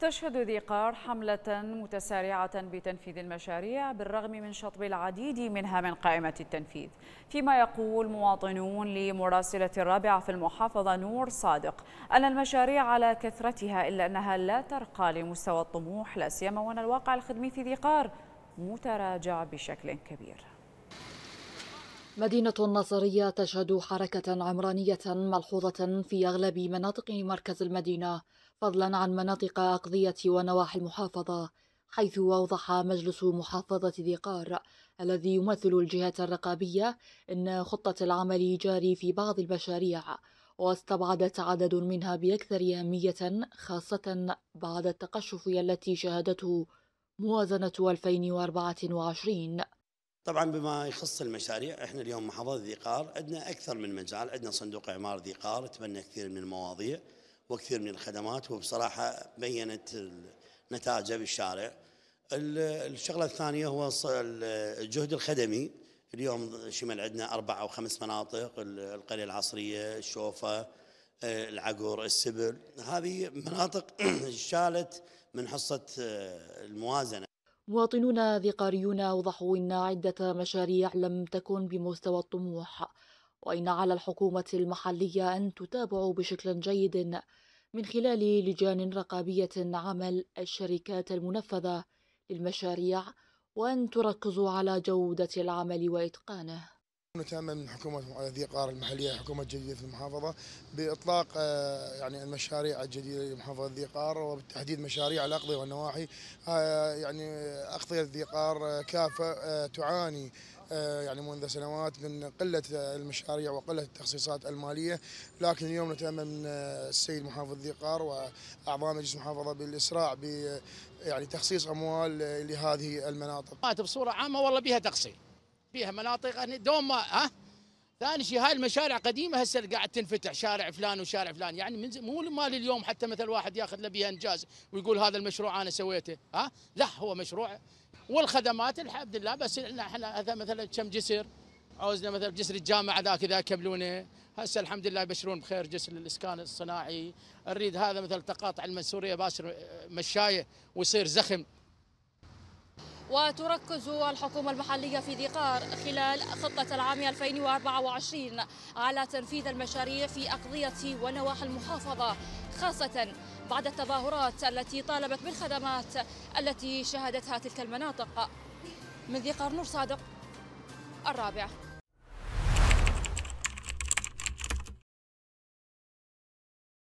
تشهد ذي قار حملة متسارعة بتنفيذ المشاريع بالرغم من شطب العديد منها من قائمة التنفيذ فيما يقول مواطنون لمراسلة الرابعة في المحافظة نور صادق أن المشاريع على كثرتها إلا أنها لا ترقى لمستوى الطموح لا سيما وأن الواقع الخدمي في ذي قار متراجع بشكل كبير مدينة الناصرية تشهد حركة عمرانية ملحوظة في أغلب مناطق مركز المدينة فضلا عن مناطق أقضية ونواحي المحافظة حيث أوضح مجلس محافظة ذي قار الذي يمثل الجهة الرقابية أن خطة العمل جاري في بعض المشاريع واستبعدت عدد منها بأكثر أهمية خاصة بعد التقشف التي شهدته موازنة 2024 طبعا بما يخص المشاريع احنا اليوم محافظه ذي قار عندنا اكثر من مجال عندنا صندوق اعمار ذي قار تبنى كثير من المواضيع وكثير من الخدمات وبصراحه بينت نتائجه بالشارع الشغله الثانيه هو الجهد الخدمي اليوم شمل عندنا اربع او خمس مناطق القريه العصريه الشوفه العقور السبل هذه مناطق شالت من حصه آه، الموازنه مواطنون ذقاريون أوضحوا إن عدة مشاريع لم تكن بمستوى الطموح وإن على الحكومة المحلية أن تتابع بشكل جيد من خلال لجان رقابية عمل الشركات المنفذة للمشاريع وأن تركزوا على جودة العمل وإتقانه نتامل من حكومه ذي قار المحليه حكومه جديده في المحافظه باطلاق آه، يعني المشاريع الجديده لمحافظه ذي قار وبالتحديد مشاريع الاقضيه والنواحي آه، يعني اقضيه ذي قار آه، كافه تعاني يعني منذ سنوات من قلة المشاريع وقلة التخصيصات المالية لكن اليوم نتأمل من السيد محافظ ذي قار وأعضاء مجلس المحافظة بالإسراع ب يعني تخصيص أموال لهذه المناطق بصورة عامة والله بها تقصير فيها مناطق دوم ما ها ثاني شيء هاي المشاريع قديمه هسه قاعد تنفتح شارع فلان وشارع فلان يعني من مو مال اليوم حتى مثل واحد ياخذ له بها انجاز ويقول هذا المشروع انا سويته ها لا هو مشروع والخدمات الحمد لله بس احنا مثلا كم جسر عاوزنا مثلا جسر الجامعه ذاك اذا كملونه هسه الحمد لله يبشرون بخير جسر الاسكان الصناعي نريد هذا مثل تقاطع المنصوريه باشر مشايه ويصير زخم وتركز الحكومة المحلية في ذقار خلال خطة العام 2024 على تنفيذ المشاريع في أقضية ونواحي المحافظة خاصة بعد التظاهرات التي طالبت بالخدمات التي شهدتها تلك المناطق من ذقار نور صادق الرابع